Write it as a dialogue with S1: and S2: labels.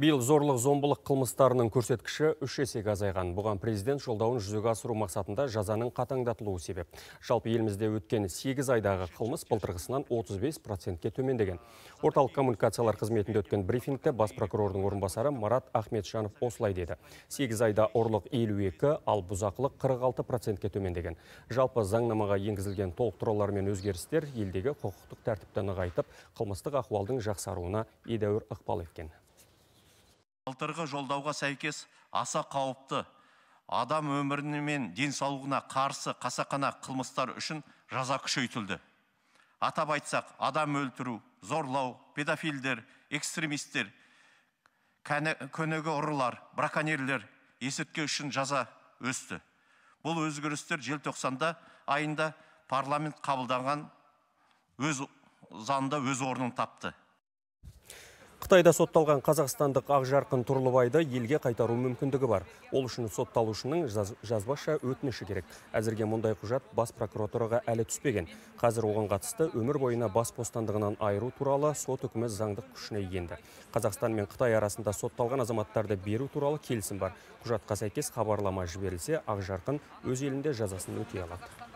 S1: биыл зорлық зомбылық қылмыстарының көрсеткіші үш есеге азайған бұған президент жолдауын жүзеге асыру мақсатында жазаның қатаңдатылуы себеп жалпы елімізде өткен сегіз айдағы қылмыс былтырғысынан 35 процентке төмендеген орталық коммуникациялар қызметінде өткен брифингте бас прокурордың орынбасары марат ахметжанов осылай деді сегіз айда орлық елу ал бұзақылық қырық алты процентке төмендеген жалпы заңнамаға енгізілген толықтырулар мен өзгерістер елдегі құқықтық тәртіпті нығайтып қылмыстық ахуалдың жақсаруына едәуір ықпал еткен
S2: Алтырғы жолдауға сәйкес аса қауіпті адам өміріне мен денсаулығына қарсы қасақана қылмыстар үшін жаза күшейтілді атап айтсақ адам өлтіру зорлау педофилдер экстремисттер көнегі ұрылар браконьерлер есірткі үшін жаза өсті бұл өзгерістер желтоқсанда айында парламент қабылданған өз заңда өз орнын тапты
S1: Қытайда сотталған қазақстандық Ақжарқын Тұрлыбайды елге қайтару мүмкіндігі бар. Ол үшін сотталушының жазбаша өтініші керек. Әзірге мұндай құжат бас прокуратураға әлі түспеген. Қазір оған қатысты өмір бойына бас бостандығынан айыру туралы сот үкімі заңдық күшіне енді. Қазақстан мен Қытай арасында сотталған азаматтарды беру туралы келісім бар. Құжатқа сәйкес хабарлама жіберілсе, Ақжарқын өз елінде жазасын өтей алады.